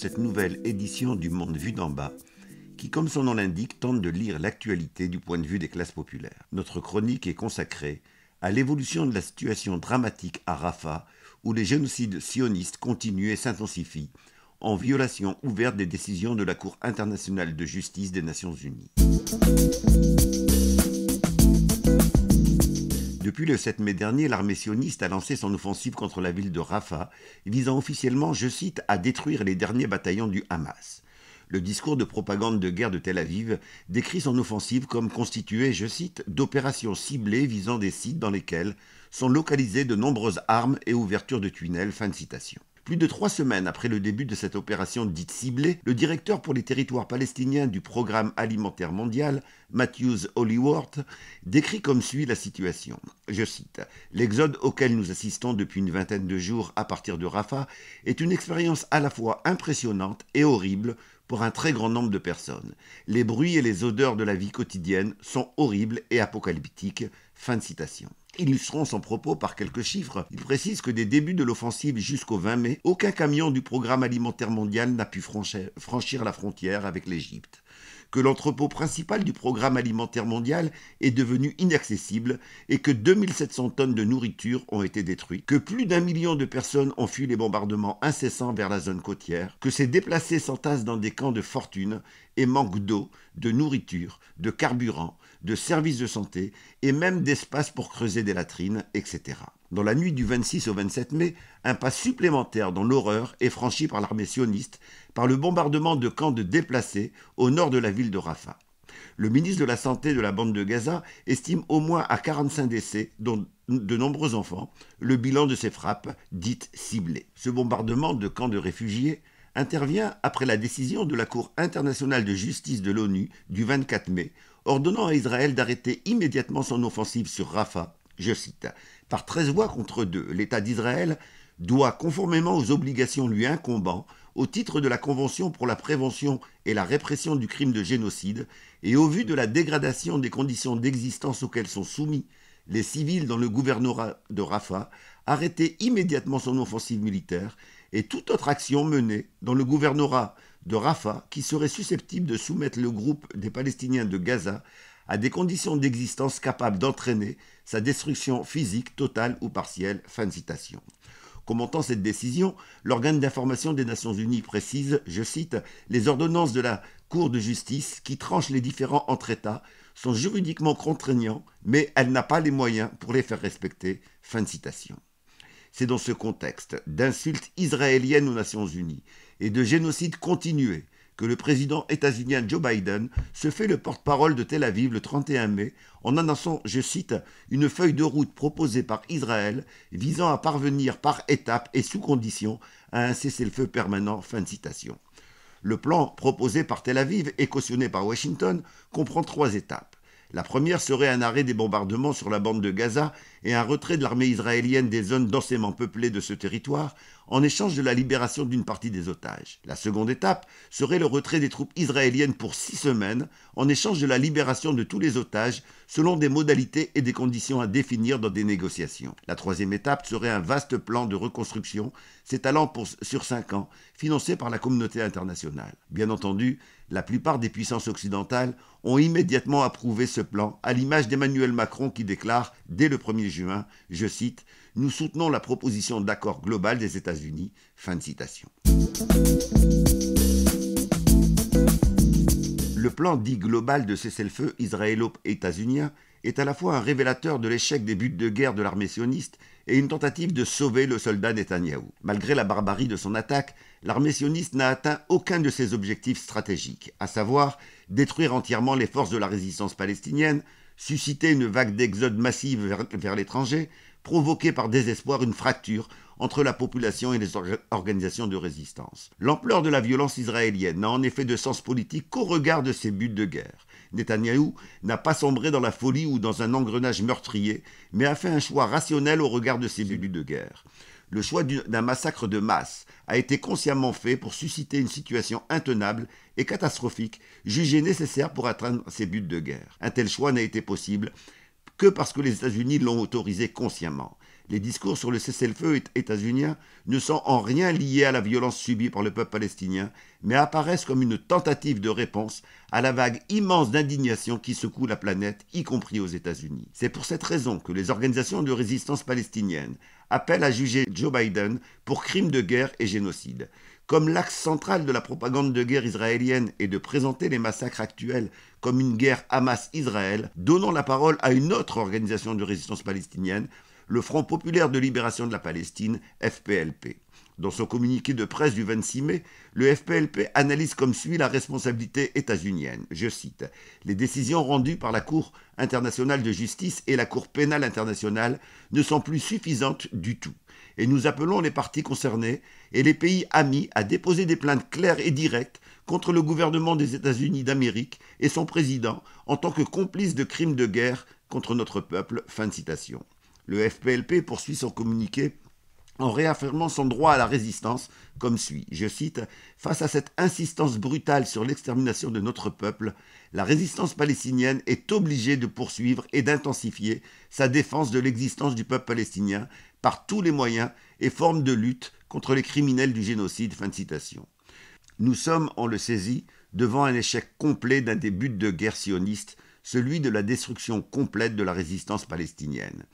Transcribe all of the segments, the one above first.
cette nouvelle édition du Monde vu d'en bas, qui, comme son nom l'indique, tente de lire l'actualité du point de vue des classes populaires. Notre chronique est consacrée à l'évolution de la situation dramatique à Rafah, où les génocides sionistes continuent et s'intensifient, en violation ouverte des décisions de la Cour internationale de justice des Nations unies. Depuis le 7 mai dernier, l'armée sioniste a lancé son offensive contre la ville de Rafah, visant officiellement, je cite, à détruire les derniers bataillons du Hamas. Le discours de propagande de guerre de Tel Aviv décrit son offensive comme constituée, je cite, d'opérations ciblées visant des sites dans lesquels sont localisées de nombreuses armes et ouvertures de tunnels. Fin de citation. Plus de trois semaines après le début de cette opération dite ciblée, le directeur pour les territoires palestiniens du Programme alimentaire mondial, Matthews Hollyworth, décrit comme suit la situation. Je cite L'exode auquel nous assistons depuis une vingtaine de jours à partir de Rafah est une expérience à la fois impressionnante et horrible pour un très grand nombre de personnes. Les bruits et les odeurs de la vie quotidienne sont horribles et apocalyptiques, Fin de citation. Illustrons son propos par quelques chiffres. Il précise que des débuts de l'offensive jusqu'au 20 mai, aucun camion du programme alimentaire mondial n'a pu franchir la frontière avec l'Égypte que l'entrepôt principal du programme alimentaire mondial est devenu inaccessible et que 2700 tonnes de nourriture ont été détruites, que plus d'un million de personnes ont fui les bombardements incessants vers la zone côtière, que ces déplacés s'entassent dans des camps de fortune et manquent d'eau, de nourriture, de carburant, de services de santé et même espace pour creuser des latrines, etc. Dans la nuit du 26 au 27 mai, un pas supplémentaire dans l'horreur est franchi par l'armée sioniste par le bombardement de camps de déplacés au nord de la ville de Rafah. Le ministre de la Santé de la bande de Gaza estime au moins à 45 décès, dont de nombreux enfants, le bilan de ces frappes dites ciblées. Ce bombardement de camps de réfugiés intervient après la décision de la Cour internationale de justice de l'ONU du 24 mai, ordonnant à Israël d'arrêter immédiatement son offensive sur Rafah, je cite, par 13 voix contre 2, l'État d'Israël doit, conformément aux obligations lui incombant, au titre de la Convention pour la prévention et la répression du crime de génocide, et au vu de la dégradation des conditions d'existence auxquelles sont soumis les civils dans le gouvernorat de Rafah, arrêter immédiatement son offensive militaire et toute autre action menée dans le gouvernorat de Rafa qui serait susceptible de soumettre le groupe des Palestiniens de Gaza à des conditions d'existence capables d'entraîner sa destruction physique totale ou partielle. Fin de citation. Commentant cette décision, l'organe d'information des Nations Unies précise, je cite, les ordonnances de la Cour de justice qui tranchent les différents entre États sont juridiquement contraignants, mais elle n'a pas les moyens pour les faire respecter. Fin citation. C'est dans ce contexte d'insultes israéliennes aux Nations Unies et de génocide continué que le président états-unien Joe Biden se fait le porte-parole de Tel Aviv le 31 mai en annonçant, je cite, une feuille de route proposée par Israël visant à parvenir par étapes et sous conditions à un cessez-le-feu permanent. Fin de citation. Le plan proposé par Tel Aviv et cautionné par Washington comprend trois étapes. La première serait un arrêt des bombardements sur la bande de Gaza et un retrait de l'armée israélienne des zones densément peuplées de ce territoire en échange de la libération d'une partie des otages. La seconde étape serait le retrait des troupes israéliennes pour six semaines en échange de la libération de tous les otages selon des modalités et des conditions à définir dans des négociations. La troisième étape serait un vaste plan de reconstruction s'étalant sur cinq ans, financé par la communauté internationale. Bien entendu, la plupart des puissances occidentales ont immédiatement approuvé ce plan, à l'image d'Emmanuel Macron qui déclare dès le 1er juin, je cite, Nous soutenons la proposition d'accord global des États-Unis. Fin de citation. Le plan dit global de cessez-le-feu israélo-états-unien est à la fois un révélateur de l'échec des buts de guerre de l'armée sioniste et une tentative de sauver le soldat Netanyahou. Malgré la barbarie de son attaque, l'armée sioniste n'a atteint aucun de ses objectifs stratégiques, à savoir détruire entièrement les forces de la résistance palestinienne, susciter une vague d'exode massive vers, l'étranger, provoquer par désespoir une fracture entre la population et les organisations de résistance. L'ampleur de la violence israélienne n'a en effet de sens politique qu'au regard de ses buts de guerre. Netanyahou n'a pas sombré dans la folie ou dans un engrenage meurtrier, mais a fait un choix rationnel au regard de ses buts de guerre. Le choix d'un massacre de masse a été consciemment fait pour susciter une situation intenable et catastrophique jugée nécessaire pour atteindre ses buts de guerre. Un tel choix n'a été possible que parce que les États-Unis l'ont autorisé consciemment les discours sur le cessez-le-feu états-unien ne sont en rien liés à la violence subie par le peuple palestinien, mais apparaissent comme une tentative de réponse à la vague immense d'indignation qui secoue la planète, y compris aux États-Unis. C'est pour cette raison que les organisations de résistance palestinienne appellent à juger Joe Biden pour crimes de guerre et génocide. Comme l'axe central de la propagande de guerre israélienne est de présenter les massacres actuels comme une guerre Hamas-Israël, donnons la parole à une autre organisation de résistance palestinienne, le Front populaire de libération de la Palestine, FPLP. Dans son communiqué de presse du 26 mai, le FPLP analyse comme suit la responsabilité états-unienne. Je cite Les décisions rendues par la Cour internationale de justice et la Cour pénale internationale ne sont plus suffisantes du tout. Et nous appelons les parties concernées et les pays amis à déposer des plaintes claires et directes contre le gouvernement des États-Unis d'Amérique et son président en tant que complice de crimes de guerre contre notre peuple. Fin de citation. Le FPLP poursuit son communiqué en réaffirmant son droit à la résistance, comme suit, je cite, Face à cette insistance brutale sur l'extermination de notre peuple, la résistance palestinienne est obligée de poursuivre et d'intensifier sa défense de l'existence du peuple palestinien par tous les moyens et formes de lutte contre les criminels du génocide. Fin de citation. Nous sommes, on le saisit, devant un échec complet d'un des buts de guerre sioniste, celui de la destruction complète de la résistance palestinienne.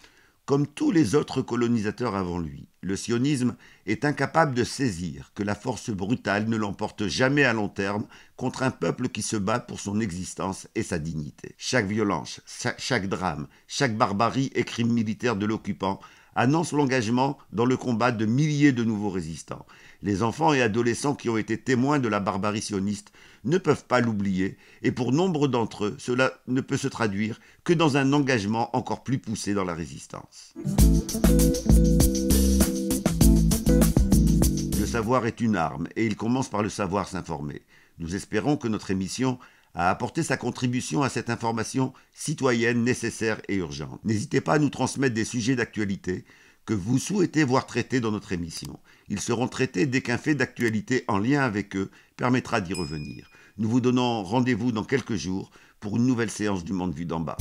Comme tous les autres colonisateurs avant lui, le sionisme est incapable de saisir que la force brutale ne l'emporte jamais à long terme contre un peuple qui se bat pour son existence et sa dignité. Chaque violence, chaque drame, chaque barbarie et crime militaire de l'occupant annonce l'engagement dans le combat de milliers de nouveaux résistants. Les enfants et adolescents qui ont été témoins de la barbarie sioniste ne peuvent pas l'oublier, et pour nombre d'entre eux, cela ne peut se traduire que dans un engagement encore plus poussé dans la résistance. Le savoir est une arme, et il commence par le savoir s'informer. Nous espérons que notre émission a apporté sa contribution à cette information citoyenne nécessaire et urgente. N'hésitez pas à nous transmettre des sujets d'actualité que vous souhaitez voir traités dans notre émission. Ils seront traités dès qu'un fait d'actualité en lien avec eux permettra d'y revenir. Nous vous donnons rendez-vous dans quelques jours pour une nouvelle séance du Monde Vu d'en bas.